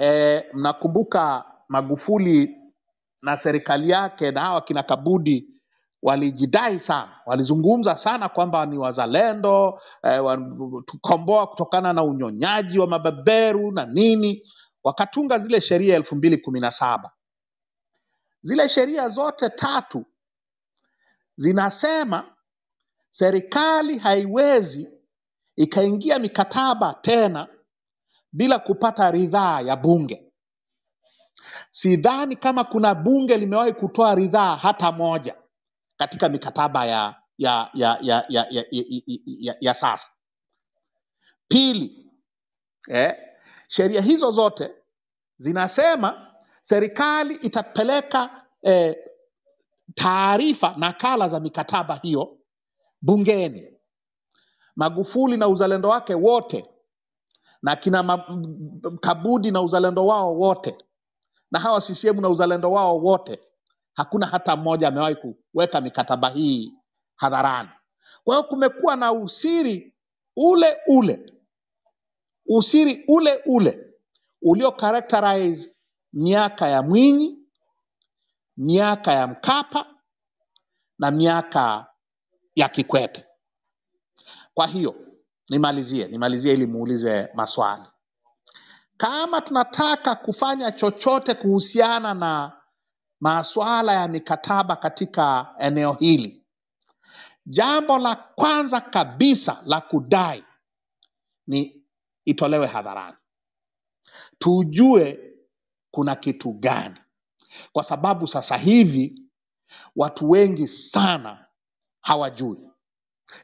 e, mnakumbuka Magufuli na serikali yake na hawa kina Kabudi walijidai sana, walizungumza sana kwamba ni wazalendo eh, tukomboa kutokana na unyonyaji wa mabeberu na nini. Wakatunga zile sheria elfu mbili kumi na saba. Zile sheria zote tatu zinasema serikali haiwezi ikaingia mikataba tena bila kupata ridhaa ya bunge. Sidhani kama kuna bunge limewahi kutoa ridhaa hata moja katika mikataba ya, ya, ya, ya, ya, ya, ya, ya, ya sasa. Pili, eh, sheria hizo zote zinasema serikali itapeleka eh, taarifa kala za mikataba hiyo bungeni. Magufuli na uzalendo wake wote na kina Kabudi na uzalendo wao wote na hawa CCM na uzalendo wao wote, hakuna hata mmoja amewahi kuweka mikataba hii hadharani. Kwa hiyo kumekuwa na usiri ule ule, usiri ule ule ulio characterize miaka ya Mwinyi, miaka ya Mkapa na miaka ya Kikwete. Kwa hiyo Nimalizie, nimalizie ili muulize maswali. Kama tunataka kufanya chochote kuhusiana na masuala ya mikataba katika eneo hili, jambo la kwanza kabisa la kudai ni itolewe hadharani, tujue kuna kitu gani, kwa sababu sasa hivi watu wengi sana hawajui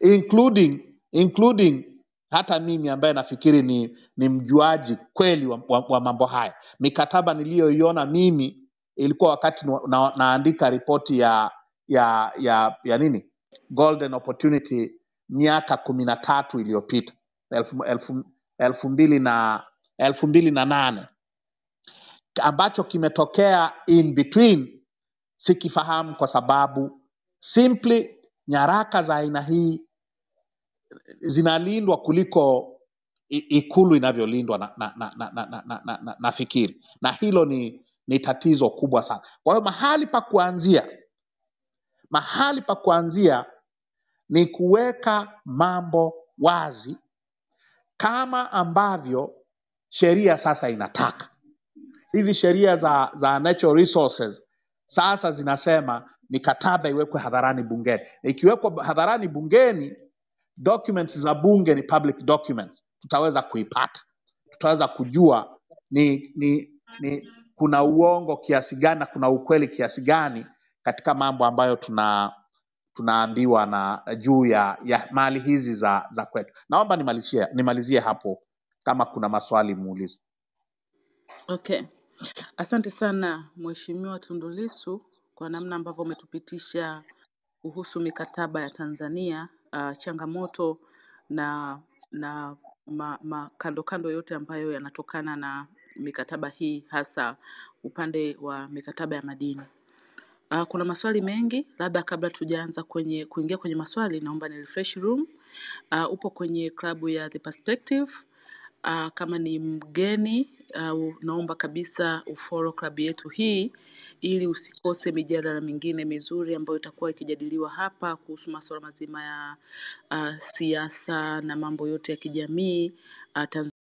including, including hata mimi ambaye nafikiri ni, ni mjuaji kweli wa, wa, wa mambo haya. Mikataba niliyoiona mimi ilikuwa wakati na, na, naandika ripoti ya ya ya ya nini Golden Opportunity miaka kumi na tatu iliyopita elfu, mbili na elfu mbili na nane ambacho kimetokea in between sikifahamu kwa sababu simply nyaraka za aina hii zinalindwa kuliko ikulu inavyolindwa na, na, na, na, na, na, na, na, na fikiri, na hilo ni, ni tatizo kubwa sana. Kwa hiyo mahali pa kuanzia, mahali pa kuanzia ni kuweka mambo wazi kama ambavyo sheria sasa inataka. Hizi sheria za, za natural resources sasa zinasema mikataba iwekwe hadharani bungeni, ikiwekwa hadharani bungeni documents za bunge ni public documents, tutaweza kuipata, tutaweza kujua ni, ni, ni kuna uongo kiasi gani na kuna ukweli kiasi gani katika mambo ambayo tuna tunaambiwa na juu ya, ya mali hizi za, za kwetu. Naomba nimalizie, nimalizie hapo kama kuna maswali muulize. Okay. Asante sana Mheshimiwa tundulisu kwa namna ambavyo umetupitisha kuhusu mikataba ya Tanzania uh, changamoto na, na makando ma, kando yote ambayo yanatokana na mikataba hii hasa upande wa mikataba ya madini. Uh, kuna maswali mengi, labda kabla tujaanza kwenye kuingia kwenye maswali, naomba ni refresh room. Uh, upo kwenye klabu ya The Perspective Uh, kama ni mgeni uh, naomba kabisa ufollow klabu yetu hii ili usikose mijadala mingine mizuri ambayo itakuwa ikijadiliwa hapa kuhusu masuala mazima ya uh, siasa na mambo yote ya kijamii uh, ah, Tanzania.